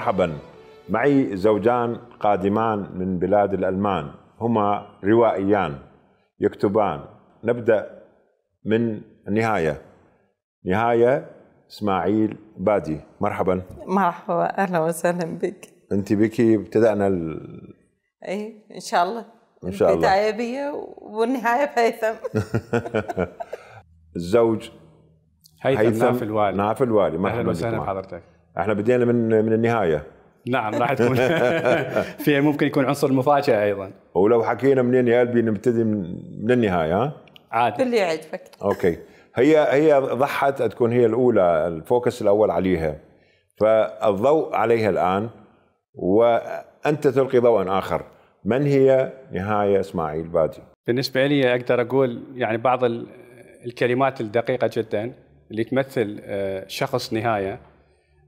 مرحبا معي زوجان قادمان من بلاد الألمان هما روائيان يكتبان نبدأ من النهاية نهاية إسماعيل بادي مرحبا مرحبا أهلا وسهلا بك أنت بك ابتدأنا ال... اي إن شاء الله إن شاء الله البداية بي والنهاية بهيثم الزوج هيثم, هيثم نافل والي نافل والي مرحبا أهلا وسهلا بحضرتك احنا بدينا من من النهايه نعم راح تكون فيها ممكن يكون عنصر المفاجاه ايضا ولو حكينا منين يا قلبي نبتدي من النهايه ها عادي اللي يعجبك اوكي هي هي ضحت تكون هي الاولى الفوكس الاول عليها فالضوء عليها الان وانت تلقي ضوءا اخر من هي نهايه اسماعيل بادي بالنسبه لي اقدر اقول يعني بعض الكلمات الدقيقه جدا اللي تمثل آه، شخص نهايه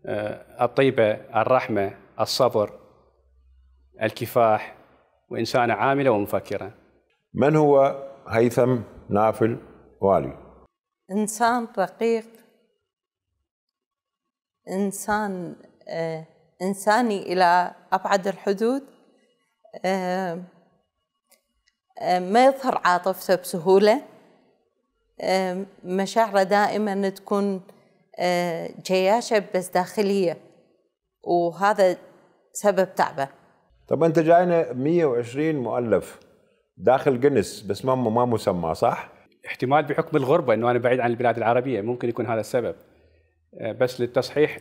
آه، الطيبة الرحمة الصبر الكفاح وإنسانة عاملة ومفكرة من هو هيثم نافل والي؟ إنسان رقيق إنسان آه إنساني إلى أبعد الحدود آه, آه، ما يظهر عاطفته بسهولة آه، مشاعره دائما تكون جياشه بس داخليه وهذا سبب تعبه طب انت جاينا 120 مؤلف داخل جنس بس ما ما مسمى صح؟ احتمال بحكم الغربه انه انا بعيد عن البلاد العربيه ممكن يكون هذا السبب آه، بس للتصحيح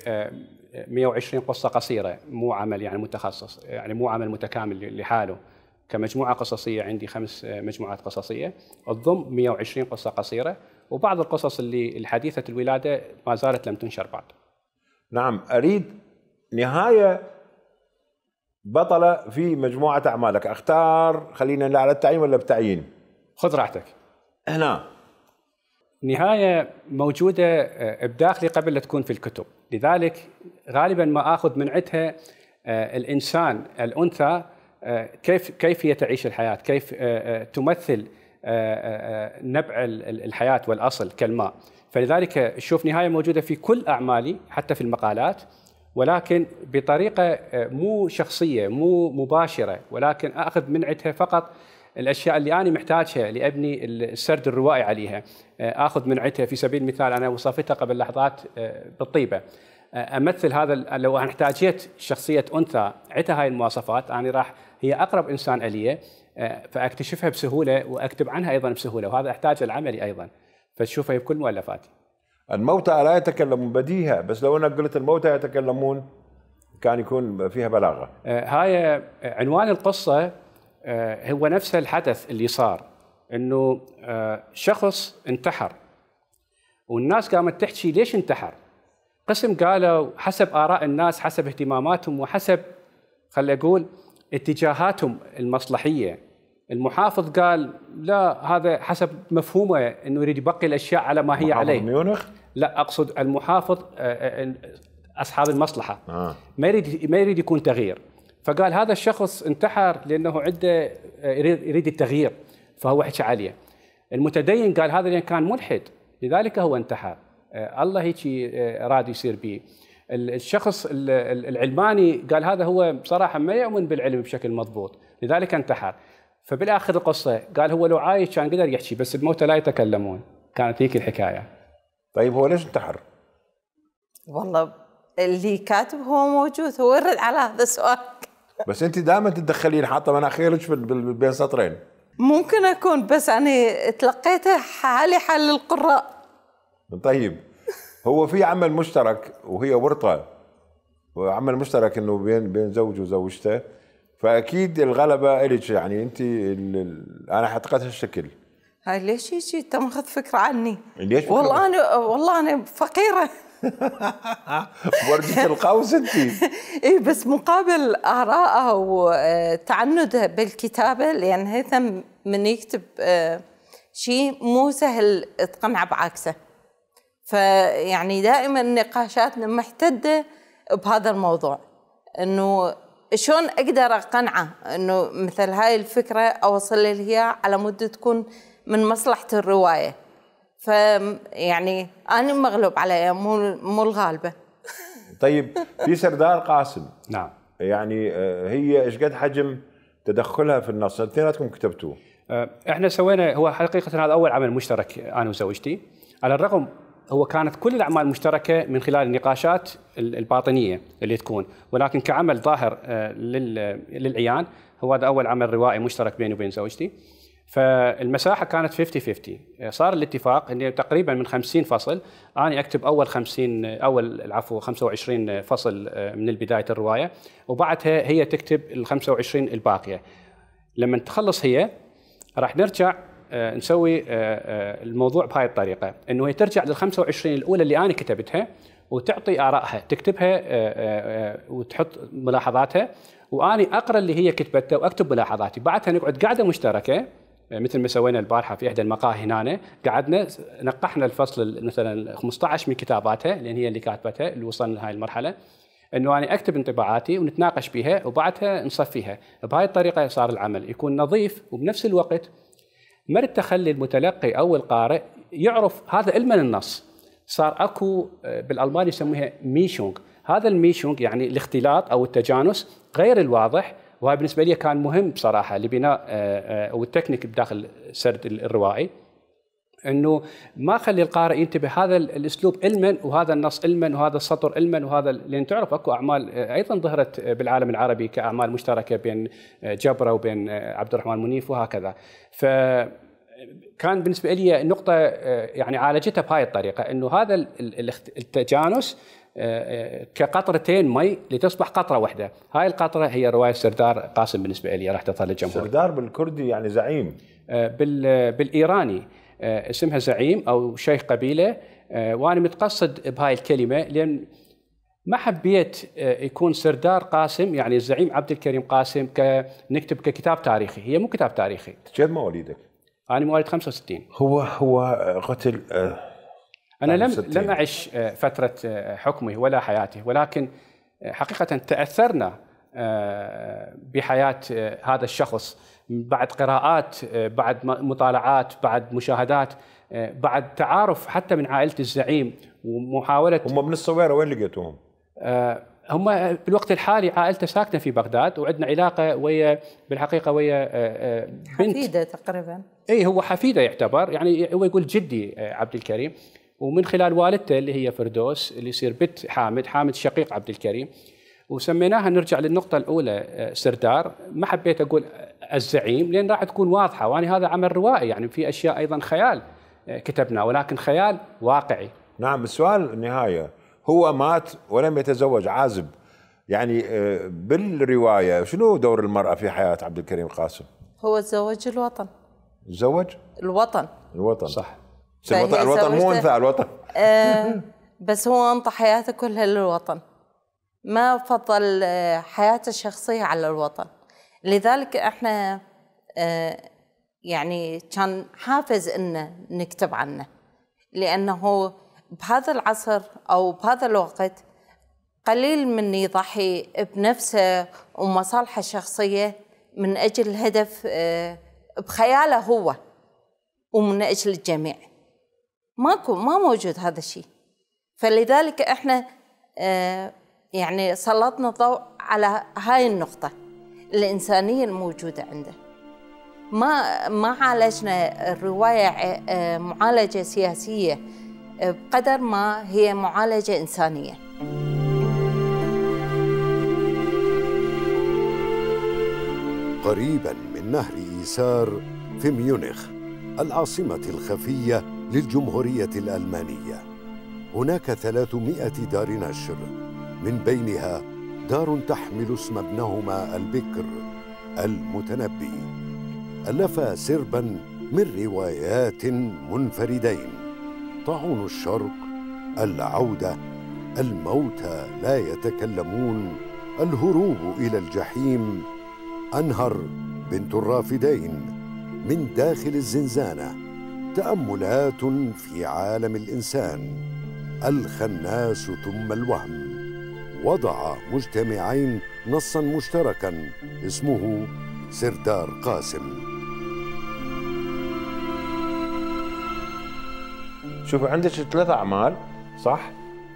120 آه، قصه قصيره مو عمل يعني متخصص يعني مو عمل متكامل لحاله كمجموعه قصصيه عندي خمس آه، مجموعات قصصيه تضم 120 قصه قصيره وبعض القصص اللي الحديثة الولادة ما زالت لم تنشر بعد نعم أريد نهاية بطلة في مجموعة أعمالك أختار خلينا على التعيين ولا بتعيين خذ راحتك هنا نهاية موجودة آه، بداخلي قبل لا تكون في الكتب لذلك غالبا ما أخذ من عدها آه، الإنسان الأنثى آه، كيف كيف هي تعيش الحياة كيف تمثل آه، آه، آه، نبع الحياه والاصل كالماء فلذلك شوف نهايه موجوده في كل اعمالي حتى في المقالات ولكن بطريقه مو شخصيه مو مباشره ولكن اخذ من عندها فقط الاشياء اللي انا محتاجها لابني السرد الروائي عليها اخذ من عندها في سبيل المثال انا وصفتها قبل لحظات بالطيبه امثل هذا لو انا احتاجيت شخصيه انثى عندها هاي المواصفات انا راح هي اقرب انسان الي فاكتشفها بسهوله واكتب عنها ايضا بسهوله وهذا احتاج العملي ايضا فتشوفها بكل مؤلفاتي الموتى لا يتكلمون بديهه بس لو انك قلت الموتى يتكلمون كان يكون فيها بلاغه آه، هاي آه، عنوان القصه آه، هو نفس الحدث اللي صار انه شخص انتحر والناس قامت تحكي ليش انتحر قسم قالوا حسب اراء الناس حسب اهتماماتهم وحسب خلي اقول اتجاهاتهم المصلحيه المحافظ قال لا هذا حسب مفهومه انه يريد يبقي الاشياء على ما هي عليه ميونخ لا اقصد المحافظ آه، آه، اصحاب المصلحه آه. ما يريد ما يريد يكون تغيير فقال هذا الشخص انتحر لانه عنده يريد التغيير فهو حكى عليه المتدين قال هذا لان كان ملحد لذلك هو انتحر الله هيك راد يصير به الشخص العلماني قال هذا هو بصراحه ما يؤمن بالعلم بشكل مضبوط لذلك انتحر فبالاخر القصه قال هو لو عايش كان قدر يحكي بس بموته لا يتكلمون كانت هيك الحكايه طيب هو ليش انتحر؟ والله اللي كاتب هو موجود هو يرد على هذا السؤال بس انت دائما تتدخلين حاطه مناخيرك بين سطرين ممكن اكون بس انا تلقيته حالي حال القراء طيب هو في عمل مشترك وهي ورطه وعمل مشترك انه بين بين زوج وزوجته فاكيد الغلبه الك يعني انت انا حطيت هالشكل هاي ليش هيك انت ماخذ فكره عني ليش والله انا والله انا فقيره وردة القوس انت اي بس مقابل ارائها وتعنده بالكتابه لان هيثم من يكتب آه، شيء مو سهل تقنع بعكسه فيعني دائما نقاشاتنا محتده بهذا الموضوع انه شلون اقدر اقنعه انه مثل هاي الفكره اوصل لها على مود تكون من مصلحه الروايه ف يعني انا مغلوب عليها مو مو الغالبه طيب في سردار قاسم نعم يعني آه، هي ايش قد حجم تدخلها في النص اثنيناتكم كتبتوه آه، احنا سوينا هو حقيقه هذا اول عمل مشترك انا وزوجتي على الرغم هو كانت كل الاعمال مشتركه من خلال النقاشات الباطنيه اللي تكون ولكن كعمل ظاهر آه، للعيان هو هذا اول عمل روائي مشترك بيني وبين زوجتي فالمساحه كانت 50 50 آه، صار الاتفاق اني تقريبا من 50 فصل انا اكتب اول 50 آه، اول العفو 25 فصل من بدايه الروايه وبعدها هي تكتب ال 25 الباقيه لما تخلص هي راح نرجع آه، نسوي آه، آه، الموضوع بهاي الطريقه انه هي ترجع لل 25 الاولى اللي انا كتبتها وتعطي ارائها تكتبها وتحط ملاحظاتها واني اقرا اللي هي كتبته واكتب ملاحظاتي بعدها نقعد قاعده مشتركه مثل ما سوينا البارحه في احدى المقاهي هنا قعدنا نقحنا الفصل مثلا 15 من كتاباتها لان هي اللي كاتبتها اللي وصلنا لهي المرحله انه انا اكتب انطباعاتي ونتناقش بها وبعدها نصفيها بهاي الطريقه صار العمل يكون نظيف وبنفس الوقت ما تخلي المتلقي او القارئ يعرف هذا علما النص صار اكو آه، بالالماني يسموها ميشونغ هذا الميشونغ يعني الاختلاط او التجانس غير الواضح وهذا بالنسبه لي كان مهم بصراحه لبناء آه، آه، او التكنيك بداخل السرد الروائي انه ما خلي القارئ ينتبه هذا الاسلوب علما وهذا النص علما وهذا السطر علما وهذا لان تعرف اكو اعمال آه، ايضا ظهرت آه، بالعالم العربي كاعمال مشتركه بين آه، جبره وبين عبد الرحمن منيف وهكذا ف كان بالنسبه لي نقطه يعني عالجتها بهاي الطريقه انه هذا التجانس كقطرتين مي لتصبح قطره واحده، هاي القطره هي روايه سردار قاسم بالنسبه لي راح تظهر للجمهور. سردار بالكردي يعني زعيم. بال بالايراني آه، اسمها زعيم او شيخ قبيله آه، وانا متقصد بهاي الكلمه لان ما حبيت آه، يكون سردار قاسم يعني الزعيم عبد الكريم قاسم نكتب ككتاب تاريخي هي مو كتاب تاريخي كم مواليدك؟ انا مواليد 65 هو هو قتل انا لم لم اعش فتره حكمه ولا حياته ولكن حقيقه تاثرنا بحياه هذا الشخص بعد قراءات آه، بعد مطالعات بعد مشاهدات آه، بعد تعارف حتى من عائله الزعيم ومحاوله هم من الصويره وين لقيتوهم؟ آه، هم بالوقت الحالي عائلته ساكنه في بغداد وعندنا علاقه ويا بالحقيقه ويا بنت حفيده تقريبا اي هو حفيده يعتبر يعني هو يقول جدي عبد الكريم ومن خلال والدته اللي هي فردوس اللي يصير بنت حامد حامد شقيق عبد الكريم وسميناها نرجع للنقطة الأولى آه، سردار ما حبيت أقول الزعيم لأن راح تكون واضحة وأنا هذا عمل روائي يعني في أشياء أيضا خيال آه، كتبنا ولكن خيال واقعي نعم السؤال النهاية هو مات ولم يتزوج عازب يعني آه، بالرواية شنو دور المرأة في حياة عبد الكريم قاسم؟ هو تزوج الوطن تزوج؟ الوطن الوطن صح الوطن, الوطن مو انثى الوطن آه بس هو انطى حياته كلها للوطن ما فضل آه، حياته الشخصية على الوطن لذلك احنا آه، يعني كان حافز انه نكتب عنه لانه بهذا العصر او بهذا الوقت قليل من يضحي بنفسه ومصالحه الشخصيه من اجل هدف آه، بخياله هو ومن اجل الجميع ماكو ما موجود هذا الشيء فلذلك احنا يعني سلطنا الضوء على هاي النقطة الإنسانية الموجودة عنده ما ما عالجنا الرواية آه، معالجة سياسية آه، بقدر ما هي معالجة إنسانية قريبا من نهر إيسار في ميونخ العاصمة الخفية للجمهورية الألمانية هناك 300 دار نشر من بينها دار تحمل اسم ابنهما البكر المتنبي ألف سربا من روايات منفردين طاعون الشرق العودة الموتى لا يتكلمون الهروب إلى الجحيم أنهر بنت الرافدين من داخل الزنزانة تأملات في عالم الإنسان الخناس ثم الوهم وضع مجتمعين نصا مشتركا اسمه سردار قاسم شوفي عندك ثلاث اعمال صح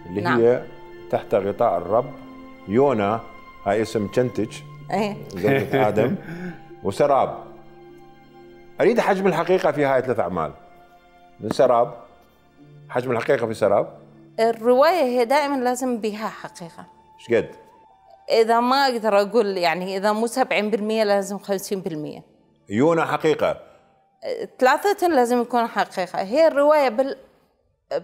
اللي نعم. هي تحت غطاء الرب يونا هاي اسم تنتج ايه زوجة ادم وسراب اريد حجم الحقيقه في هاي ثلاث اعمال من سراب حجم الحقيقه في سراب الروايه هي دائما لازم بها حقيقه ايش قد؟ اذا ما اقدر اقول يعني اذا مو 70% لازم 50% يونا حقيقه ثلاثة لازم يكون حقيقه هي الروايه بال...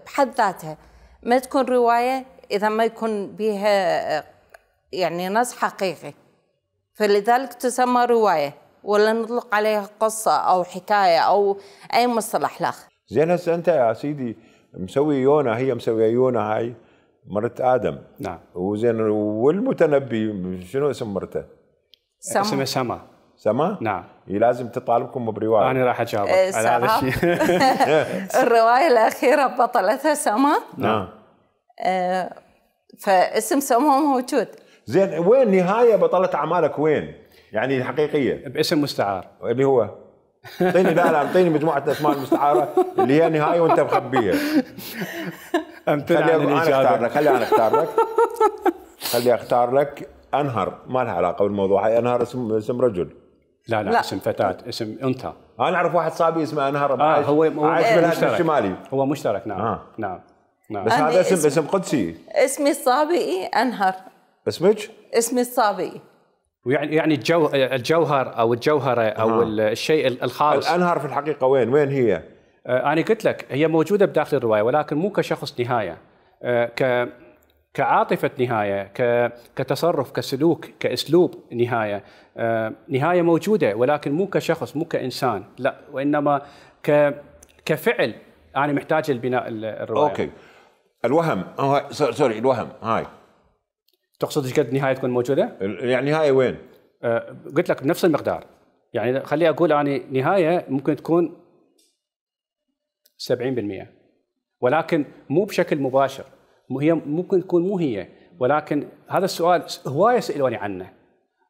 بحد ذاتها ما تكون روايه اذا ما يكون بها يعني نص حقيقي فلذلك تسمى روايه ولا نطلق عليها قصه او حكايه او اي مصطلح لاخر زين هسه انت يا سيدي مسوي يونا هي مسويه يونا هاي مرت ادم نعم وزين والمتنبي شنو اسم مرته؟ سما اسمها سما سما؟ نعم هي لازم تطالبكم بروايه انا راح اجاوبك إيه على هذا الشيء الروايه الاخيره بطلتها سما نعم, نعم. أه فاسم سما موجود زين وين نهايه بطله اعمالك وين؟ يعني الحقيقيه باسم مستعار اللي هو اعطيني لا لا اعطيني مجموعه اسماء المستعاره اللي هي نهايه وانت مخبيها امتنع خلي عن الاجابه اختار لك خلي انا اختار لك خلي اختار لك انهر ما لها علاقه بالموضوع هاي انهر اسم اسم رجل لا لا, لا. اسم فتاه اسم انثى انا اعرف واحد صابي اسمه انهر آه هو هو عايش بالهاتف الشمالي هو مشترك نعم آه. نعم نعم بس هذا اسم اسم قدسي اسمي الصابئي انهر اسمك؟ اسمي الصابئي ويعني يعني الجو الجوهر او الجوهره او آه. الشيء الخالص الانهر في الحقيقه وين؟ وين هي؟ آه، انا قلت لك هي موجوده بداخل الروايه ولكن مو كشخص نهايه آه، ك كعاطفة نهاية كتصرف كسلوك كأسلوب نهاية آه، نهاية موجودة ولكن مو كشخص مو كإنسان لا وإنما ك كفعل أنا يعني محتاج لبناء الرواية أوكي الوهم سوري الوهم هاي تقصد ايش قد النهاية تكون موجودة؟ يعني نهاية وين؟ قلت لك بنفس المقدار يعني خلي أقول اني يعني نهاية ممكن تكون 70% ولكن مو بشكل مباشر هي ممكن تكون مو هي ولكن هذا السؤال هوايه سالوني عنه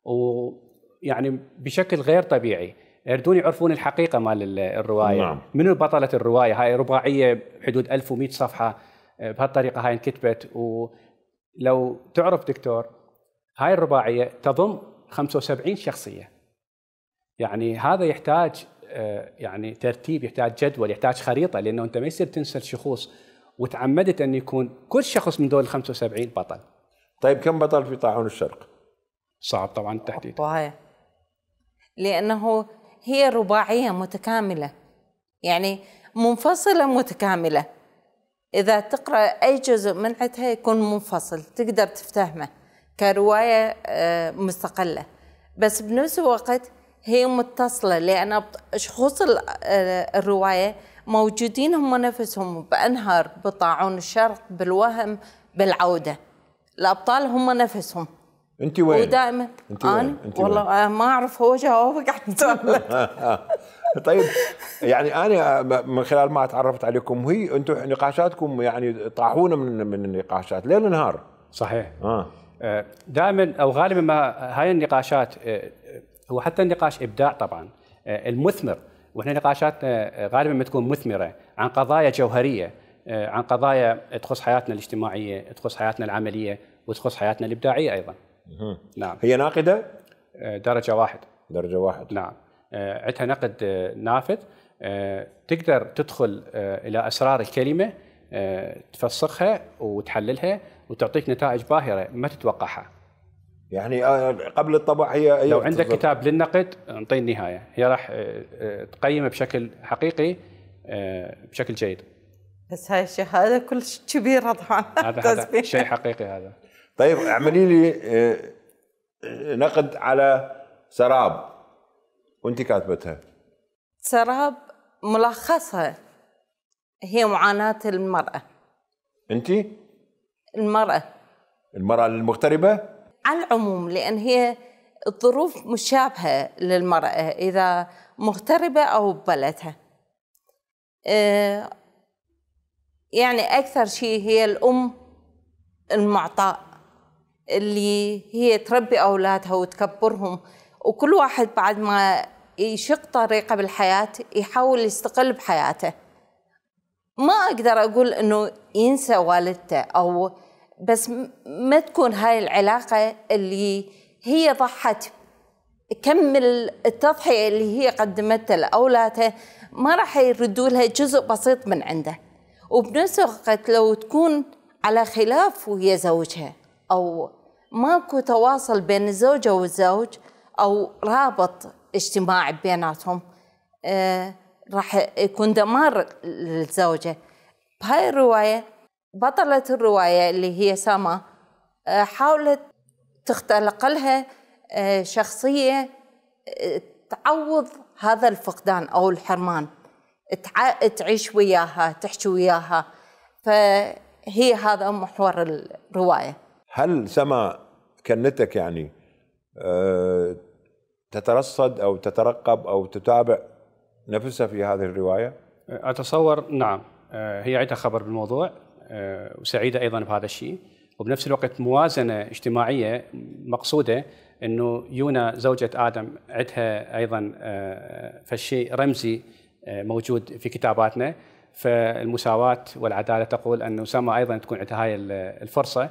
ويعني بشكل غير طبيعي يردون يعرفون الحقيقه مال الروايه نعم. منو بطله الروايه هاي رباعيه حدود 1100 صفحه آه، بهالطريقه هاي انكتبت ولو تعرف دكتور هاي الرباعيه تضم 75 شخصيه يعني هذا يحتاج آه، يعني ترتيب يحتاج جدول يحتاج خريطه لانه انت ما يصير تنسى الشخوص وتعمدت ان يكون كل شخص من دول ال 75 بطل طيب كم بطل في طاعون الشرق؟ صعب طبعا التحديد لانه هي رباعيه متكامله يعني منفصله متكامله اذا تقرا اي جزء من عندها يكون منفصل تقدر تفتهمه كروايه آه، مستقله بس بنفس الوقت هي متصلة لأن أشخاص الرواية موجودين هم نفسهم بانهار بطاعون الشرق بالوهم بالعودة الأبطال هم نفسهم أنت وين؟ ودائما أنت وين؟ أنا؟ أنت وين؟ والله ما أعرف هو جوابك عن طيب يعني انا من خلال ما تعرفت عليكم هي انتم نقاشاتكم يعني طاحونه من من النقاشات ليل نهار صحيح آه. آه، دائما او غالبا ما هاي النقاشات آه، هو حتى النقاش ابداع طبعا آه، المثمر واحنا نقاشاتنا آه، غالبا ما تكون مثمره عن قضايا جوهريه آه، عن قضايا تخص حياتنا الاجتماعيه، تخص حياتنا العمليه، وتخص حياتنا الابداعيه ايضا. نعم. هي ناقده؟ درجه واحد. درجه واحد. نعم. عندها نقد نافذ تقدر تدخل الى اسرار الكلمه تفسخها وتحللها وتعطيك نتائج باهره ما تتوقعها. يعني آه، قبل الطبع هي, لو هي عندك كتاب للنقد نعطيه النهايه هي راح آه، آه، تقيمه بشكل حقيقي بشكل جيد بس هاي الشيء هذا كل كبير طبعا هذا شيء حقيقي هذا طيب اعملي لي نقد على سراب وانت كاتبتها سراب ملخصها هي معاناة المرأة انت؟ المرأة المرأة المغتربة؟ على العموم لأن هي الظروف مشابهة للمرأة إذا مغتربة أو ببلدها آه، يعني أكثر شيء هي الأم المعطاء اللي هي تربي أولادها وتكبرهم وكل واحد بعد ما يشق طريقه بالحياة يحاول يستقل بحياته ما أقدر أقول أنه ينسى والدته أو بس ما تكون هاي العلاقة اللي هي ضحت كم التضحية اللي هي قدمتها لأولادها ما راح يردوا لها جزء بسيط من عنده وبنفس الوقت لو تكون على خلاف ويا زوجها أو ماكو تواصل بين الزوجة والزوج أو رابط اجتماعي بيناتهم آه راح يكون دمار للزوجة بهاي الرواية بطلة الرواية اللي هي سما آه، حاولت تختلق لها آه، شخصية آه، تعوض هذا الفقدان أو الحرمان تعيش وياها تحكي وياها فهي هذا محور الرواية هل سما كنتك يعني تترصد أو تترقب أو تتابع نفسها في هذه الرواية؟ أتصور نعم هي عندها خبر بالموضوع آه، وسعيده ايضا بهذا الشيء وبنفس الوقت موازنه اجتماعيه مقصوده انه يونا زوجة ادم عندها ايضا آه، فالشيء رمزي آه، موجود في كتاباتنا فالمساواة والعدالة تقول أن أسامة أيضا تكون عندها هاي الفرصة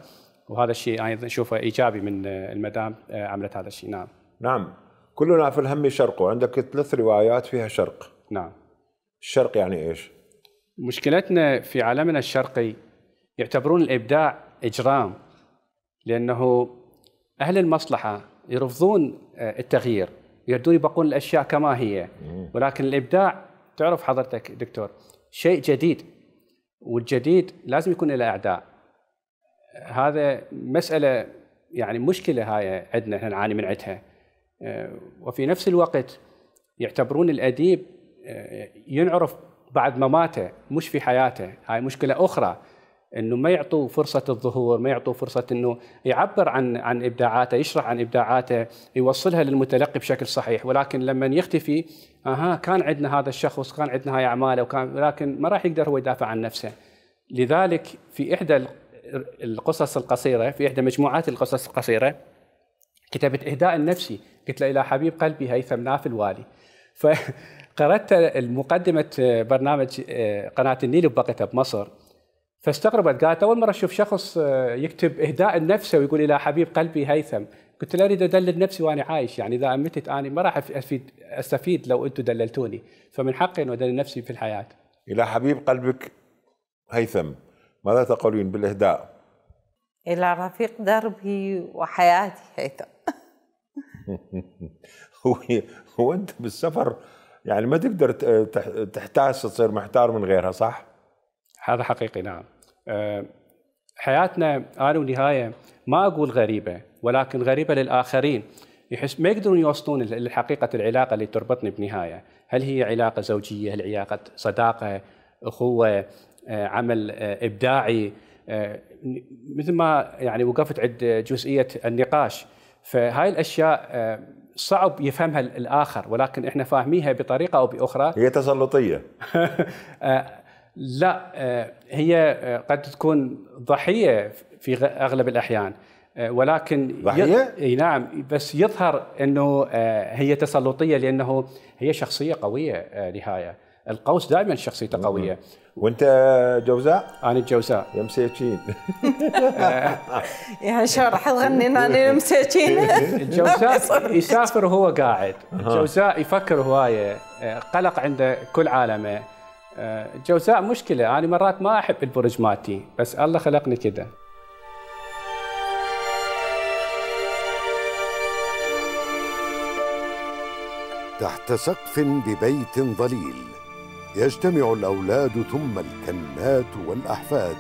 وهذا الشيء أيضا أشوفه إيجابي من المدام عملت هذا الشيء نعم نعم كلنا في الهم شرق وعندك ثلاث روايات فيها شرق نعم الشرق يعني إيش؟ مشكلتنا في عالمنا الشرقي يعتبرون الابداع اجرام لانه اهل المصلحه يرفضون آه، التغيير يردون يبقون الاشياء كما هي ولكن الابداع تعرف حضرتك دكتور شيء جديد والجديد لازم يكون له اعداء هذا مساله يعني مشكله هاي عندنا احنا نعاني من عندها آه، وفي نفس الوقت يعتبرون الاديب آه، ينعرف بعد مماته ما مش في حياته هاي مشكله اخرى انه ما يعطوا فرصه الظهور، ما يعطوا فرصه انه يعبر عن عن ابداعاته، يشرح عن ابداعاته، يوصلها للمتلقي بشكل صحيح، ولكن لما يختفي اها كان عندنا هذا الشخص، كان عندنا هاي اعماله وكان ولكن ما راح يقدر هو يدافع عن نفسه. لذلك في احدى القصص القصيره، في احدى مجموعات القصص القصيره كتبت اهداء النفسي، قلت له الى حبيب قلبي هيثم ناف الوالي. فقرأت مقدمة برنامج آه، قناة النيل بوقتها بمصر فاستغربت قالت اول مره اشوف شخص آه، يكتب اهداء لنفسه ويقول الى حبيب قلبي هيثم قلت له اريد ادلل نفسي وانا عايش يعني اذا متت انا ما راح استفيد لو انتم دللتوني فمن حقي ان ادلل نفسي في الحياه الى حبيب قلبك هيثم ماذا تقولين بالاهداء الى رفيق دربي وحياتي هيثم هو هو انت بالسفر يعني ما تقدر تحتاج تصير محتار من غيرها صح؟ هذا حقيقي نعم آه، حياتنا انا ونهايه ما اقول غريبه ولكن غريبه للاخرين يحس ما يقدرون يوصلون لحقيقه العلاقه اللي تربطني بنهايه، هل هي علاقه زوجيه، هل علاقه صداقه، اخوه، آه، عمل آه، ابداعي مثل ما يعني وقفت عند جزئيه النقاش فهاي الاشياء صعب يفهمها الاخر ولكن احنا فاهميها بطريقه او باخرى هي تسلطيه لا آه، هي آه، قد تكون ضحيه في اغلب الاحيان آه، ولكن ضحيه؟ اي نعم بس يظهر انه هي تسلطيه لانه هي شخصيه قويه نهايه القوس دائما شخصيته قويه وانت جوزاء؟ انا الجوزاء يا مساكين يا راح تغنينا انا مساكين الجوزاء يسافر وهو قاعد الجوزاء يفكر هوايه قلق عنده كل عالمه الجوزاء آه، مشكله انا يعني مرات ما احب البرج مالتي بس الله خلقني كذا تحت سقف ببيت ظليل يجتمع الاولاد ثم الكنات والاحفاد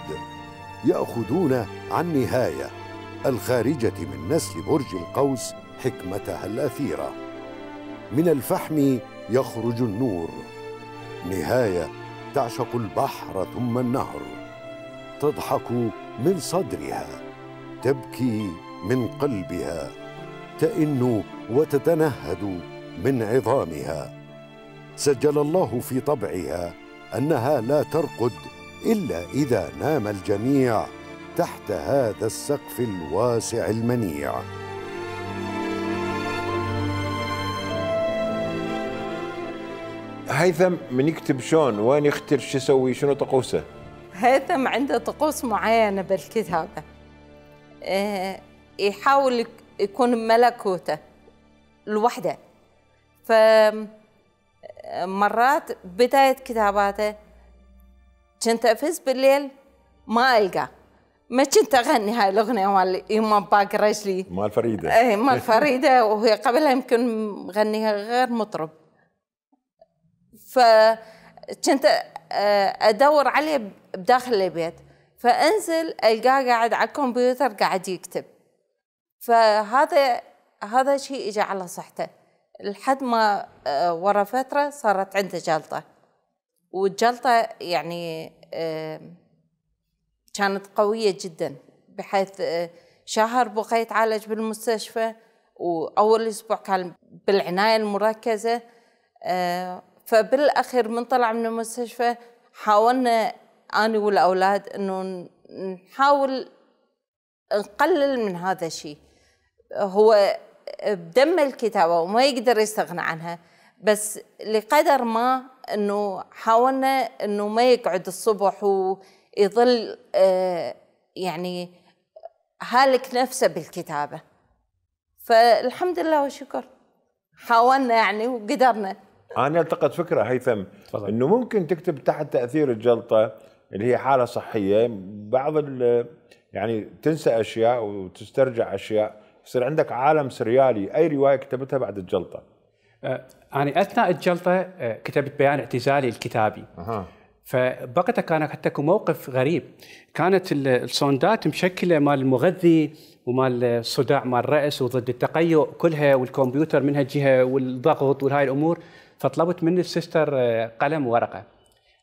ياخذون عن نهايه الخارجه من نسل برج القوس حكمتها الاثيره من الفحم يخرج النور نهايه تعشق البحر ثم النهر تضحك من صدرها تبكي من قلبها تئن وتتنهد من عظامها سجل الله في طبعها انها لا ترقد الا اذا نام الجميع تحت هذا السقف الواسع المنيع هيثم من يكتب شلون وين يختر شو يسوي شنو طقوسه هيثم عنده طقوس معينة بالكتابة أه يحاول يكون ملكوته لوحده فمرات بداية كتاباته كنت أفز بالليل ما ألقى ما كنت أغني هاي الأغنية مال يما باك رجلي مال فريدة إي مال فريدة وهي قبلها يمكن مغنيها غير مطرب فكنت آه، ادور عليه بداخل البيت فانزل القاه قاعد على الكمبيوتر قاعد يكتب فهذا هذا شيء اجى على صحته لحد ما آه، ورا فتره صارت عنده جلطه والجلطه يعني آه، كانت قويه جدا بحيث شهر بقى يتعالج بالمستشفى واول اسبوع كان بالعنايه المركزه فبالاخر من طلع من المستشفى حاولنا انا والاولاد انه نحاول نقلل من هذا الشيء هو بدم الكتابه وما يقدر يستغنى عنها بس لقدر ما انه حاولنا انه ما يقعد الصبح ويظل آه، يعني هالك نفسه بالكتابه فالحمد لله والشكر حاولنا يعني وقدرنا انا التقط فكره هيثم انه ممكن تكتب تحت تاثير الجلطه اللي هي حاله صحيه بعض يعني تنسى اشياء وتسترجع اشياء يصير عندك عالم سريالي اي روايه كتبتها بعد الجلطه أه، أنا يعني اثناء الجلطه أه، كتبت بيان اعتزالي الكتابي أه. فبقتها كان حتى موقف غريب كانت السوندات مشكله مال المغذي ومال الصداع مال الراس وضد التقيؤ كلها والكمبيوتر منها جهه والضغط وهاي الامور فطلبت من السيستر آه، قلم ورقه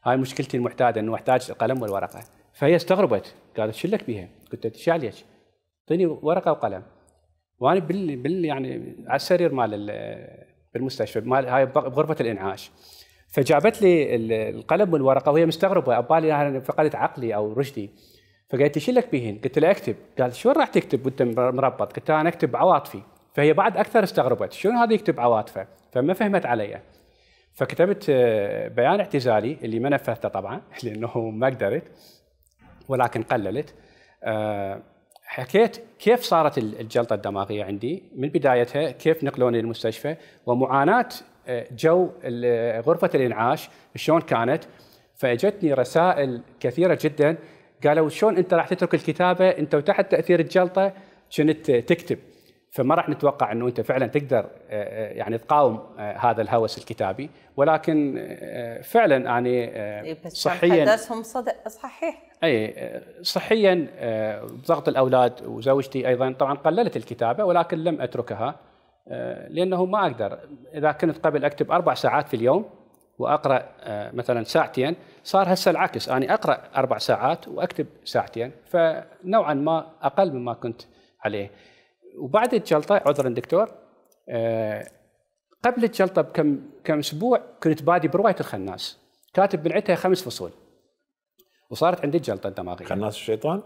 هاي مشكلتي المعتاده انه احتاج القلم والورقه فهي استغربت قالت شلك بيها؟ قلت لها ايش عليك؟ اعطيني ورقه وقلم وانا بال, بال يعني على السرير مال بالمستشفى مال هاي بغرفه الانعاش فجابت لي القلم والورقه وهي مستغربه ابالي انا فقدت عقلي او رشدي فقالت لي شلك لك بهن؟ قلت لها اكتب قالت شو راح تكتب وانت مربط؟ قلت لها انا اكتب عواطفي فهي بعد اكثر استغربت شلون هذا يكتب عواطفه؟ فما فهمت علي فكتبت آه، بيان اعتزالي اللي ما نفذته طبعا لانه ما قدرت ولكن قللت آه، حكيت كيف صارت الجلطه الدماغيه عندي من بدايتها كيف نقلوني للمستشفى ومعاناه آه، جو غرفه الانعاش شلون كانت فاجتني رسائل كثيره جدا قالوا شلون انت راح تترك الكتابه انت وتحت تاثير الجلطه كنت تكتب فما راح نتوقع انه انت فعلا تقدر آه، آه، يعني تقاوم آه، هذا الهوس الكتابي ولكن فعلا يعني صحيا بس صدق صحيح اي صحيا ضغط الاولاد وزوجتي ايضا طبعا قللت الكتابه ولكن لم اتركها لانه ما اقدر اذا كنت قبل اكتب اربع ساعات في اليوم واقرا مثلا ساعتين صار هسه العكس يعني اقرا اربع ساعات واكتب ساعتين فنوعا ما اقل مما كنت عليه وبعد الجلطه عذرا دكتور آه، قبل الجلطه بكم كم اسبوع كنت بادي بروايه الخناس كاتب من عندها خمس فصول وصارت عندي الجلطه الدماغيه خناس الشيطان؟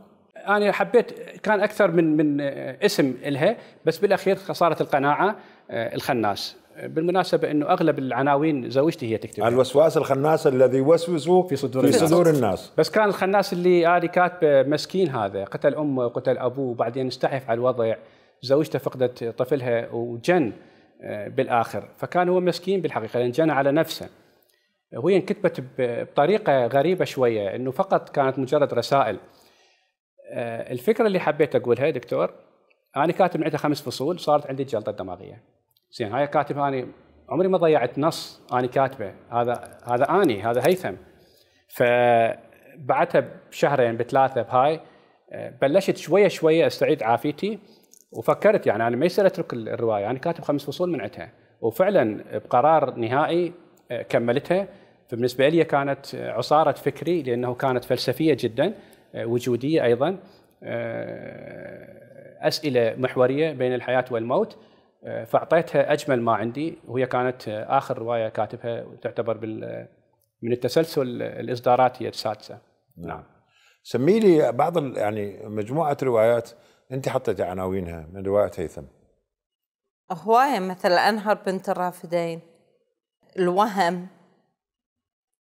انا حبيت كان اكثر من من اسم لها بس بالاخير صارت القناعه آه، الخناس بالمناسبه انه اغلب العناوين زوجتي هي تكتب الوسواس الخناس الذي يوسوس في صدور في صدور الناس. الناس بس كان الخناس اللي انا كاتبه مسكين هذا قتل امه وقتل ابوه وبعدين استحف على الوضع زوجته فقدت طفلها وجن آه، بالاخر فكان هو مسكين بالحقيقه لان جن على نفسه وهي انكتبت بطريقه غريبه شويه انه فقط كانت مجرد رسائل آه، الفكره اللي حبيت اقولها دكتور انا كاتب عندها خمس فصول صارت عندي جلطه دماغيه زين هاي كاتب انا عمري ما ضيعت نص انا كاتبه هذا هذا اني هذا هيثم فبعدها بشهرين بثلاثه بهاي آه، بلشت شويه شويه استعيد عافيتي وفكرت يعني انا ما يصير اترك الروايه انا كاتب خمس فصول منعتها وفعلا بقرار نهائي آه، كملتها فبالنسبه لي كانت آه، عصاره فكري لانه كانت فلسفيه جدا آه، وجوديه ايضا اسئله محوريه بين الحياه والموت فاعطيتها اجمل ما عندي وهي كانت اخر روايه كاتبها وتعتبر بال من التسلسل الاصدارات هي السادسه نعم سمي لي بعض يعني مجموعه روايات أنت حطيتي عناوينها من رواية هيثم هواية مثل أنهر بنت الرافدين الوهم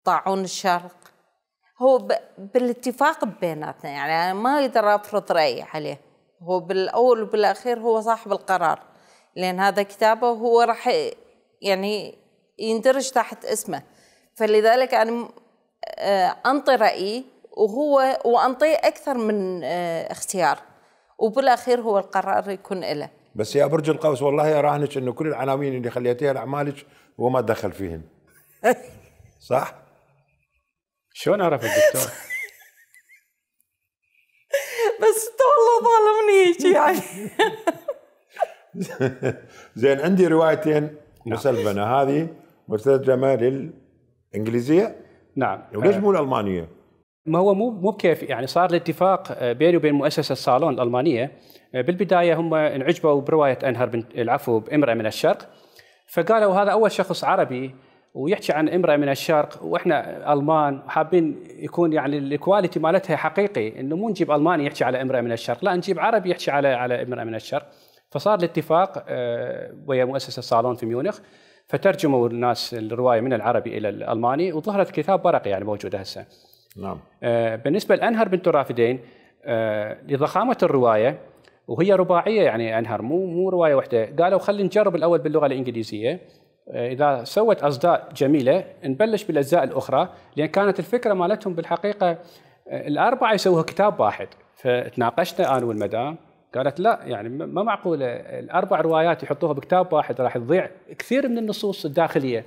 طاعون الشرق هو ب... بالاتفاق بيناتنا يعني أنا ما أقدر أفرض رأيي عليه هو بالأول وبالأخير هو صاحب القرار لأن هذا كتابه هو راح يعني يندرج تحت اسمه فلذلك أنا آه، أنطي رأيي وهو وأنطيه أكثر من آه، اختيار وبالاخير هو القرار يكون له بس يا برج القوس والله اراهنك انه كل العناوين اللي خليتيها لأعمالك هو ما دخل فيهن صح؟ شلون اعرف الدكتور؟ بس انت والله ظالمني هيك يعني زين عندي روايتين نعم. مسلفنه هذه مترجمه للانجليزيه نعم وليش آه. مو الالمانيه؟ ما هو مو مو بكيف يعني صار الاتفاق آه، بيني وبين مؤسسه الصالون الالمانيه آه، بالبدايه هم انعجبوا بروايه انهر بنت العفو بامراه من الشرق فقالوا هذا اول شخص عربي ويحكي عن امراه من الشرق واحنا المان حابين يكون يعني الاكواليتي مالتها حقيقي انه مو نجيب الماني يحكي على امراه من الشرق لا نجيب عربي يحكي على على امراه من الشرق فصار الاتفاق آه، ويا مؤسسه الصالون في ميونخ فترجموا الناس الروايه من العربي الى الالماني وظهرت كتاب ورقي يعني موجوده هسه نعم آه، بالنسبه لانهر بنت الرافدين آه، لضخامه الروايه وهي رباعيه يعني انهر مو مو روايه واحده قالوا خلينا نجرب الاول باللغه الانجليزيه آه، اذا سوت اصداء جميله نبلش بالاجزاء الاخرى لان كانت الفكره مالتهم بالحقيقه الاربعه يسووها كتاب واحد فتناقشنا انا والمدام قالت لا يعني ما معقوله الاربع روايات يحطوها بكتاب واحد راح تضيع كثير من النصوص الداخليه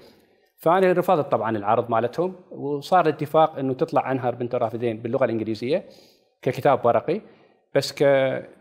فانا رفضت طبعا العرض مالتهم وصار الاتفاق انه تطلع انهار بنت الرافدين باللغه الانجليزيه ككتاب ورقي بس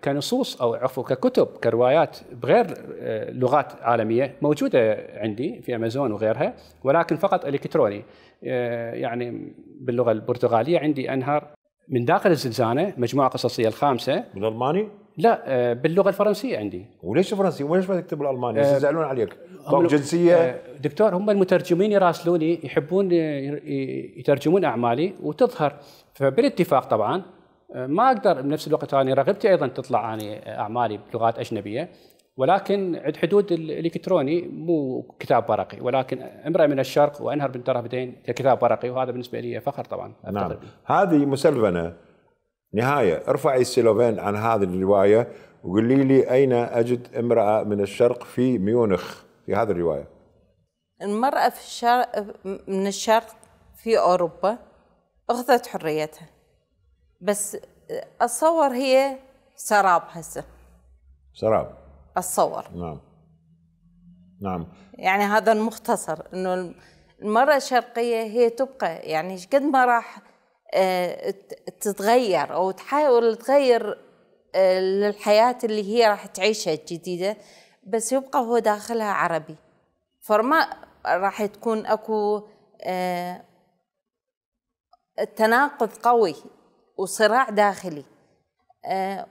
كنصوص او عفوا ككتب كروايات بغير آه، لغات عالميه موجوده عندي في امازون وغيرها ولكن فقط الكتروني آه، يعني باللغه البرتغاليه عندي انهار من داخل الزنزانه مجموعه قصصيه الخامسه بالالماني؟ لا آه، باللغه الفرنسيه عندي وليش الفرنسيه وليش ما تكتب بالالماني أه يزعلون عليك طب جنسيه أه دكتور هم المترجمين يراسلوني يحبون آه، يترجمون اعمالي وتظهر فبالاتفاق طبعا آه، ما اقدر بنفس الوقت انا رغبتي ايضا تطلع اني اعمالي بلغات اجنبيه ولكن عند حدود الالكتروني مو كتاب ورقي ولكن امراه من الشرق وانهر بنت رهبتين كتاب ورقي وهذا بالنسبه لي فخر طبعا نعم هذه مسلفنه نهاية ارفعي السيلوفين عن هذه الرواية وقولي لي أين أجد امرأة من الشرق في ميونخ في هذه الرواية المرأة في الشرق من الشرق في أوروبا أخذت حريتها بس أتصور هي سراب هسه سراب أتصور نعم نعم يعني هذا المختصر انه المراه الشرقيه هي تبقى يعني قد ما راح آه، تتغير او تحاول تغير الحياه آه، اللي هي راح تعيشها الجديده بس يبقى هو داخلها عربي فما راح تكون اكو آه، تناقض قوي وصراع داخلي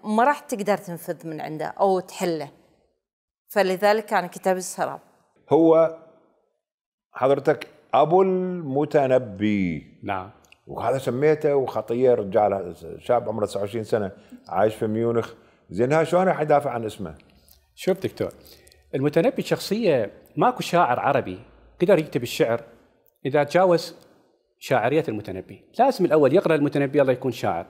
ما راح تقدر تنفذ من عنده او تحله فلذلك كان كتاب السراب هو حضرتك ابو المتنبي نعم وهذا سميته وخطيه رجال شاب عمره 29 سنه عايش في ميونخ زين ها شلون راح يدافع عن اسمه؟ شوف دكتور المتنبي شخصيه ماكو شاعر عربي قدر يكتب الشعر اذا تجاوز شاعريه المتنبي، لازم الاول يقرا المتنبي الله يكون شاعر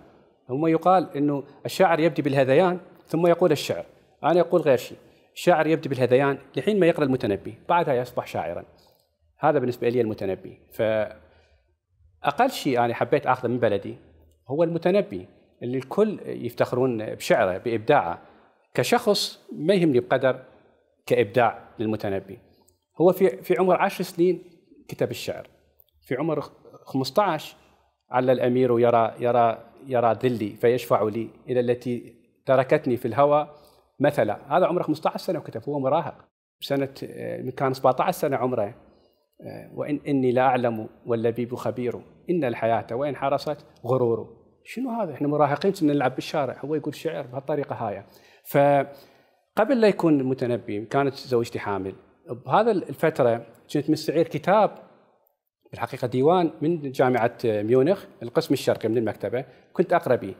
ثم يقال انه الشاعر يبدي بالهذيان ثم يقول الشعر، انا اقول غير شيء، الشاعر يبدي بالهذيان لحين ما يقرا المتنبي، بعدها يصبح شاعرا. هذا بالنسبه لي المتنبي، ف اقل شيء انا حبيت اخذه من بلدي هو المتنبي اللي الكل يفتخرون بشعره بابداعه كشخص ما يهمني بقدر كابداع للمتنبي هو في في عمر 10 سنين كتب الشعر في عمر 15 على الامير يرى يرى يرى ذلي فيشفع لي الى التي تركتني في الهوى مثلا هذا عمره 15 سنه وكتب هو مراهق سنه كان 17 سنه عمره وإن إني لا أعلم واللبيب خبير إن الحياة وإن حرست غرور شنو هذا احنا مراهقين نلعب بالشارع هو يقول شعر بهالطريقة هاي فقبل لا يكون متنبي كانت زوجتي حامل بهذا الفترة كنت مستعير كتاب بالحقيقة ديوان من جامعة ميونخ القسم الشرقي من المكتبة كنت أقرأ به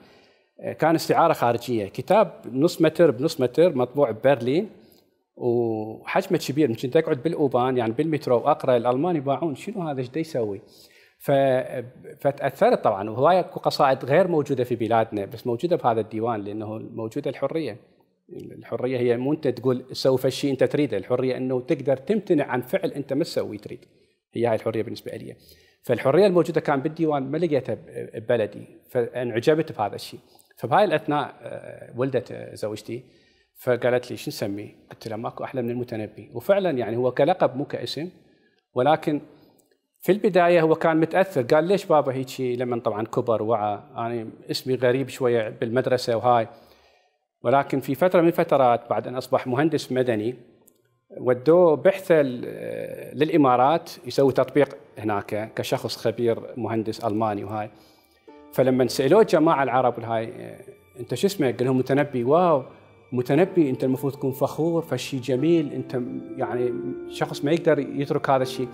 كان استعارة خارجية كتاب نص متر بنص متر مطبوع ببرلين وحجمه كبير ممكن تقعد بالاوبان يعني بالمترو واقرا الالمان يباعون شنو هذا ايش يسوي؟ ف... فتاثرت طبعا وهواي قصائد غير موجوده في بلادنا بس موجوده بهذا الديوان لانه موجوده الحريه الحريه هي مو انت تقول سوي فشي انت تريده الحريه انه تقدر تمتنع عن فعل انت ما تسوي تريد هي هاي الحريه بالنسبه لي فالحريه الموجوده كان بالديوان ما لقيتها ببلدي فانعجبت بهذا الشيء فبهاي الاثناء آه، ولدت آه، زوجتي فقالت لي شو نسميه؟ قلت لها ماكو احلى من المتنبي وفعلا يعني هو كلقب مو كاسم ولكن في البدايه هو كان متاثر قال ليش بابا هيك لما طبعا كبر وعى انا يعني اسمي غريب شويه بالمدرسه وهاي ولكن في فتره من الفترات بعد ان اصبح مهندس مدني ودوه بحثه للامارات يسوي تطبيق هناك كشخص خبير مهندس الماني وهاي فلما سالوه الجماعه العرب الهاي انت شو اسمك؟ قال لهم متنبي واو متنبي انت المفروض تكون فخور فشي جميل انت يعني شخص ما يقدر يترك هذا الشيء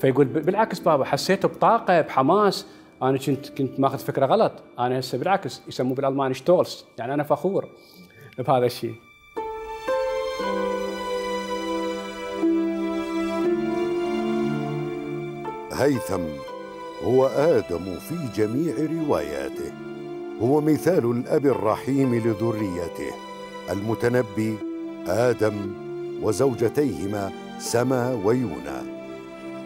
فيقول بالعكس بابا حسيته بطاقه بحماس انا كنت كنت ماخذ فكره غلط انا هسه بالعكس يسموه بالالماني شتولس يعني انا فخور بهذا الشيء هيثم هو ادم في جميع رواياته هو مثال الاب الرحيم لذريته المتنبي آدم وزوجتيهما سما ويونا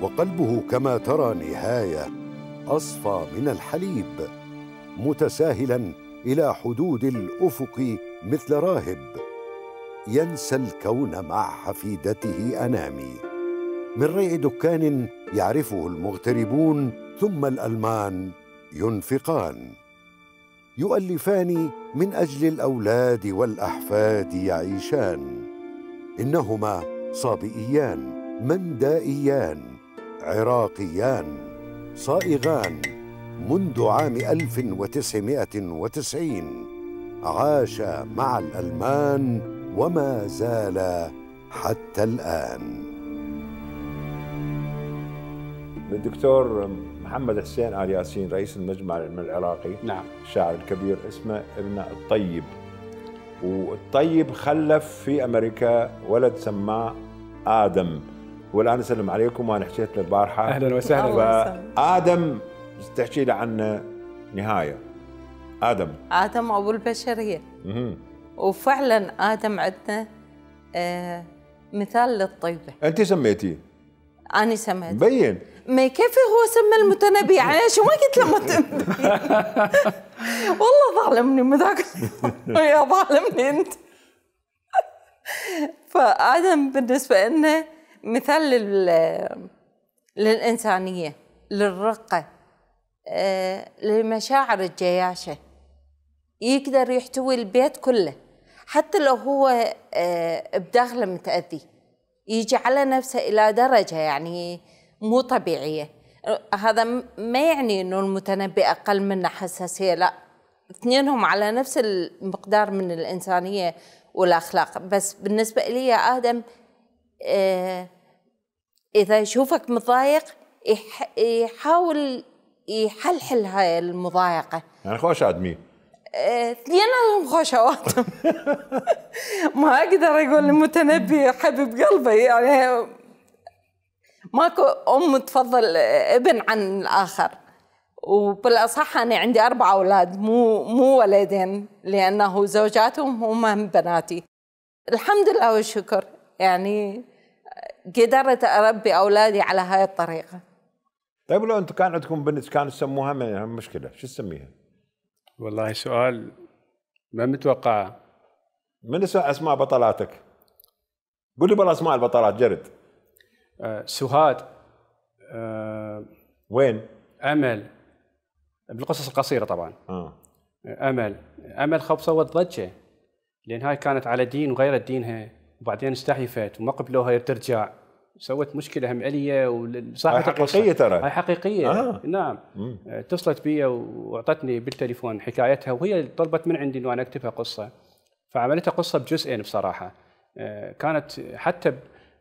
وقلبه كما ترى نهاية أصفى من الحليب متساهلا إلى حدود الأفق مثل راهب ينسى الكون مع حفيدته أنامي من ريع دكان يعرفه المغتربون ثم الألمان ينفقان يؤلفان من اجل الاولاد والاحفاد يعيشان انهما صابئيان مندائيان عراقيان صائغان منذ عام 1990 عاشا مع الألمان وما زالا حتى الآن الدكتور محمد حسين آل ياسين رئيس المجمع العلمي العراقي نعم الشاعر الكبير اسمه ابن الطيب والطيب خلف في أمريكا ولد سماه آدم والآن أسلم عليكم وأنا حكيت له البارحة أهلا وسهلا آدم تحكي له عنه نهاية آدم آدم أبو البشرية مه. وفعلا آدم عندنا آه مثال للطيبة أنت سميتيه أنا سميته مبين ما كيف هو سمى المتنبي علاش ما قلت له متنبي والله ظالمني مذاك يا ظالمني انت فادم بالنسبه لنا مثال للانسانيه للرقه آه، لمشاعر الجياشه يقدر يحتوي البيت كله حتى لو هو آه، بداخله متاذي يجي على نفسه الى درجه يعني مو طبيعيه هذا ما يعني انه المتنبي اقل منه حساسيه لا اثنينهم على نفس المقدار من الانسانيه والاخلاق بس بالنسبه لي يا ادم آه اذا يشوفك متضايق يحاول يحلحل هاي المضايقه يعني خوش ادمي آه، اثنينهم خوشوات ما اقدر اقول المتنبي حبيب قلبي يعني ماكو ام تفضل ابن عن الاخر وبالاصح انا عندي اربع اولاد مو مو ولدين لانه زوجاتهم هم بناتي الحمد لله والشكر يعني قدرت اربي اولادي على هاي الطريقه طيب لو انتم كان عندكم بنت كانوا تسموها مشكله شو تسميها؟ والله سؤال ما متوقعه من اسماء بطلاتك؟ قولي بالاسماء البطلات جرد آه، سهاد آه، وين؟ امل بالقصص القصيره طبعا آه. امل امل صوت ضجه لان هاي كانت على دين وغير دينها وبعدين استحيفت وما قبلوها ترجع سوت مشكله هم اليه وصاحبه هاي حقيقيه ترى هاي حقيقيه آه. نعم مم. اتصلت بي واعطتني بالتليفون حكايتها وهي طلبت من عندي انه انا اكتبها قصه فعملتها قصه بجزئين بصراحه آه، كانت حتى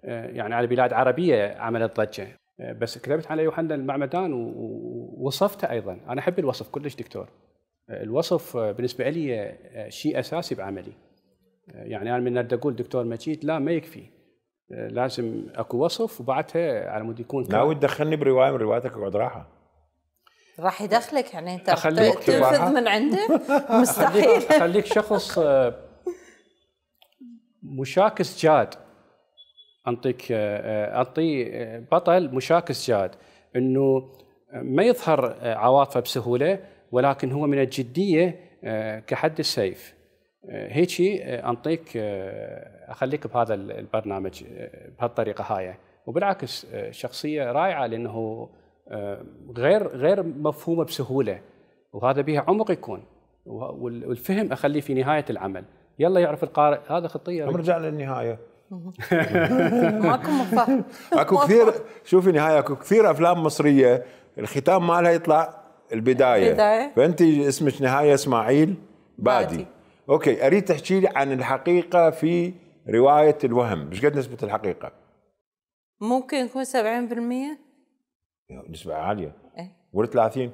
آه، يعني على بلاد عربيه عملت ضجه آه، بس كتبت على يوحنا المعمدان ووصفته ايضا انا احب الوصف كلش دكتور آه، الوصف بالنسبه لي شيء اساسي بعملي يعني انا من اقول دكتور مجيد لا ما يكفي لازم اكو وصف وبعدها على مود يكون لا ودخلني بروايه من رواياتك اقعد راحه راح يدخلك يعني انت تنفذ من عنده مستحيل خليك شخص مشاكس جاد انطيك اعطي آه، آه، آه، بطل مشاكس جاد انه ما يظهر عواطفه بسهوله ولكن هو من الجديه كحد السيف هيك انطيك اخليك بهذا البرنامج بهالطريقه هاي وبالعكس شخصيه رائعه لانه غير غير مفهومه بسهوله وهذا بها عمق يكون والفهم اخليه في نهايه العمل يلا يعرف القارئ هذا خطيه نرجع للنهايه ماكو مفر اكو كثير شوفي نهايه اكو كثير افلام مصريه الختام مالها يطلع البدايه, البداية. فانت اسمك نهايه اسماعيل بادي. بادي اوكي اريد تحكي لي عن الحقيقه في روايه الوهم ايش قد نسبه الحقيقه ممكن يكون 70% نسبه عاليه ايه؟ ولا 30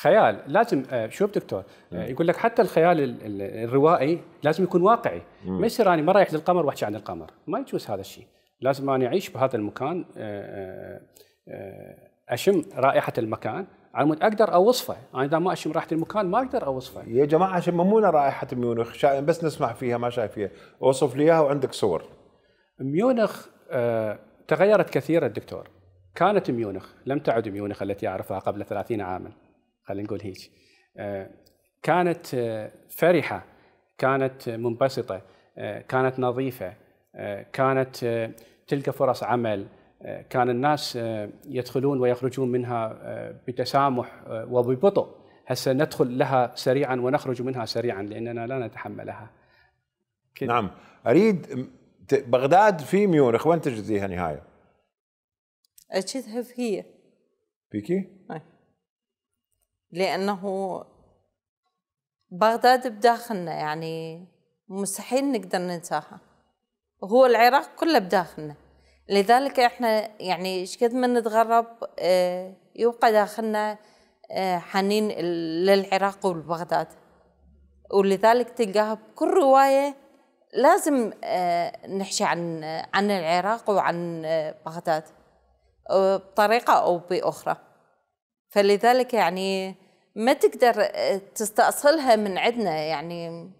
خيال لازم آه، شوف دكتور آه، يقول لك حتى الخيال الروائي لازم يكون واقعي ما يصير انا ما رايح للقمر واحكي عن القمر ما يجوز هذا الشيء لازم اني اعيش بهذا المكان آه، اشم رائحه المكان على مود اقدر اوصفه، انا اذا ما اشم رائحه المكان ما اقدر اوصفه. يا جماعه شممونا رائحه ميونخ، بس نسمع فيها ما شايفيها، اوصف لي اياها وعندك صور. ميونخ تغيرت كثيرا دكتور. كانت ميونخ، لم تعد ميونخ التي اعرفها قبل 30 عاما. خلينا نقول هيك آه، كانت آه، فرحه كانت منبسطه آه، كانت نظيفه كانت تلك فرص عمل كان الناس يدخلون ويخرجون منها بتسامح وببطء هسه ندخل لها سريعا ونخرج منها سريعا لاننا لا نتحملها كده. نعم اريد بغداد في ميونخ وين فيها نهايه؟ اجدها في هي فيكي؟ أي. لأنه بغداد بداخلنا يعني مستحيل نقدر ننساها هو العراق كله بداخلنا لذلك احنا يعني ايش قد ما نتغرب آه، يبقى داخلنا آه، حنين للعراق والبغداد ولذلك تلقاها بكل روايه لازم آه، نحشي عن عن العراق وعن بغداد بطريقه او باخرى فلذلك يعني ما تقدر آه، تستأصلها من عندنا يعني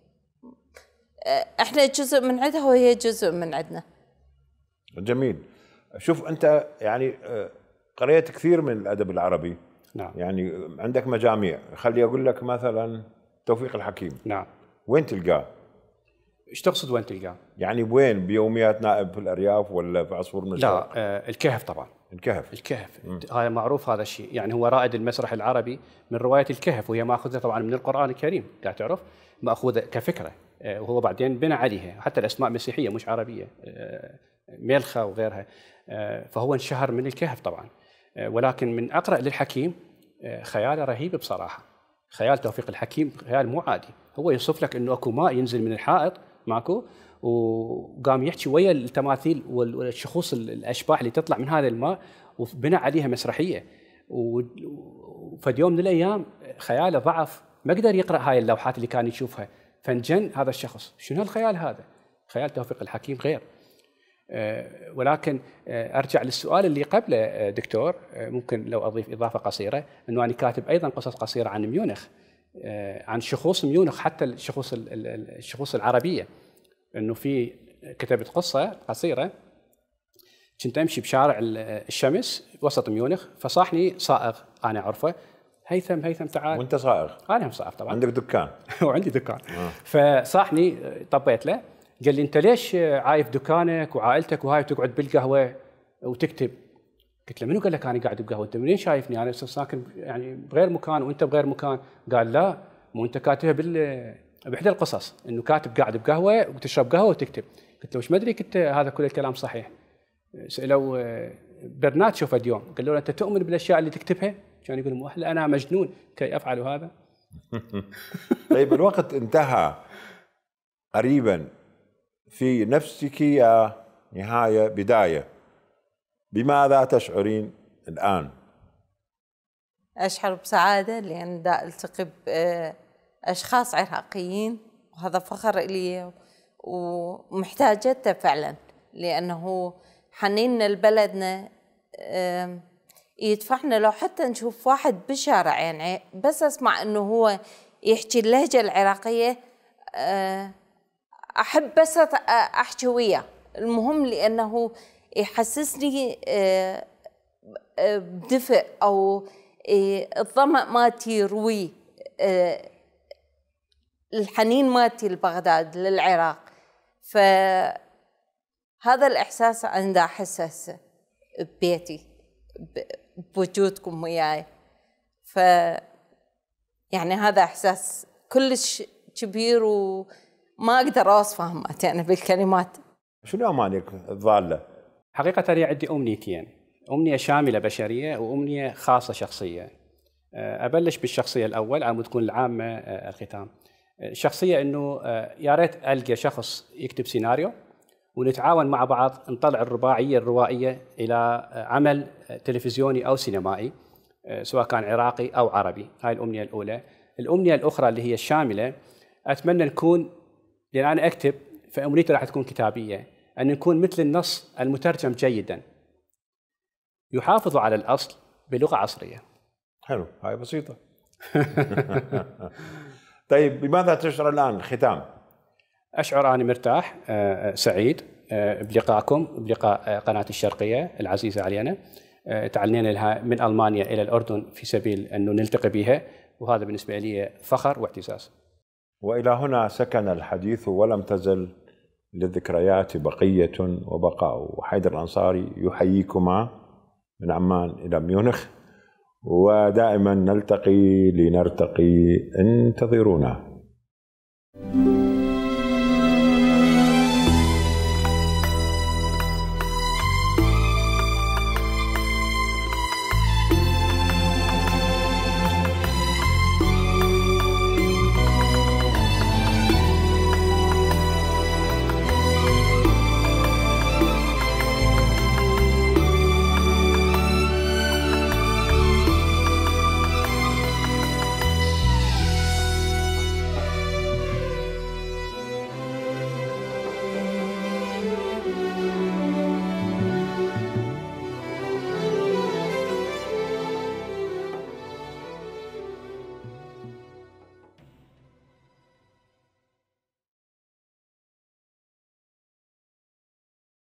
آه، احنا جزء من عندها وهي جزء من عندنا جميل شوف انت يعني آه، قريت كثير من الادب العربي نعم يعني عندك مجاميع خلي اقول لك مثلا توفيق الحكيم نعم وين تلقاه؟ ايش تقصد وين تلقاه؟ يعني وين بيوميات نائب في الارياف ولا في عصفور مشرق؟ لا آه الكهف طبعا الكهف الكهف هذا معروف هذا الشيء يعني هو رائد المسرح العربي من روايه الكهف وهي ماخوذه طبعا من القران الكريم لا تعرف ماخوذه كفكره آه، وهو بعدين بنى عليها حتى الاسماء مسيحيه مش عربيه آه، ميلخه وغيرها آه، فهو انشهر من الكهف طبعا ولكن من اقرا للحكيم خياله رهيب بصراحه خيال توفيق الحكيم خيال مو عادي هو يصف لك انه اكو ماء ينزل من الحائط ماكو وقام يحكي ويا التماثيل والشخوص الاشباح اللي تطلع من هذا الماء وبنى عليها مسرحيه وفي يوم من الايام خياله ضعف ما قدر يقرا هاي اللوحات اللي كان يشوفها فانجن هذا الشخص شنو الخيال هذا خيال توفيق الحكيم غير آه، ولكن آه، ارجع للسؤال اللي قبله آه، دكتور ممكن لو اضيف اضافه قصيره انه انا كاتب ايضا قصص قصيره عن ميونخ عن شخوص ميونخ حتى الشخوص الشخوص العربيه انه في كتبت قصه قصيره كنت امشي بشارع الشمس وسط ميونخ فصاحني صائغ انا اعرفه هيثم هيثم تعال وانت صائغ؟ انا هم صائغ طبعا عندك دكان وعندي دكان آه. فصاحني طبيت له قال لي انت ليش عايف دكانك وعائلتك وهاي تقعد بالقهوه وتكتب؟ قلت له منو قال لك انا قاعد بقهوه؟ انت منين شايفني؟ انا ساكن يعني بغير مكان وانت بغير مكان، قال لا مو انت كاتبها بال باحدى القصص انه كاتب قاعد بقهوه وتشرب قهوه وتكتب قلت له وش ما ادري كنت هذا كل الكلام صحيح سالوا برناتشو في اليوم قال له انت تؤمن بالاشياء اللي تكتبها؟ كان يقول هل انا مجنون كي افعل هذا؟ طيب الوقت انتهى قريبا في نفسك يا نهايه بدايه بماذا تشعرين الان؟ اشعر بسعاده لان دا التقي أشخاص عراقيين وهذا فخر إلي ومحتاجته فعلا لأنه حنيننا لبلدنا يدفعنا لو حتى نشوف واحد بالشارع يعني بس أسمع أنه هو يحكي اللهجة العراقية آه، أحب بس أحكي وياه المهم لأنه يحسسني آه، آه، بدفء أو الظمأ ما يرويه الحنين مالتي لبغداد للعراق فهذا الإحساس أنا احسس هسه ببيتي بوجودكم وياي ف يعني هذا إحساس كلش كبير وما أقدر أوصفه يعني أنا بالكلمات شنو أمانيك الضالة؟ حقيقة أنا عندي أمنيتين أمنية شاملة بشرية وأمنية خاصة شخصية أبلش بالشخصية الأول على تكون العامة آه، الختام الشخصيه انه آه، يا ريت القى شخص يكتب سيناريو ونتعاون مع بعض نطلع الرباعيه الروائيه الى آه، عمل آه، تلفزيوني او سينمائي سواء كان عراقي او عربي، هاي الامنيه الاولى. الامنيه الاخرى اللي هي الشامله اتمنى نكون لان انا اكتب فامنيتي راح تكون كتابيه، ان نكون مثل النص المترجم جيدا. يحافظ على الاصل بلغه عصريه. حلو، هاي بسيطه. طيب بماذا تشعر الآن ختام؟ أشعر اني مرتاح آه، آه، سعيد آه، بلقائكم بلقاء قناة الشرقية العزيزة علينا تعلينا لها من ألمانيا إلى الأردن في سبيل أنه نلتقي بها وهذا بالنسبة لي فخر واعتزاز وإلى هنا سكن الحديث ولم تزل للذكريات بقية وبقاء وحيدر الأنصاري يحييكما من عمان إلى ميونخ ودائما نلتقي لنرتقي انتظرونا thank you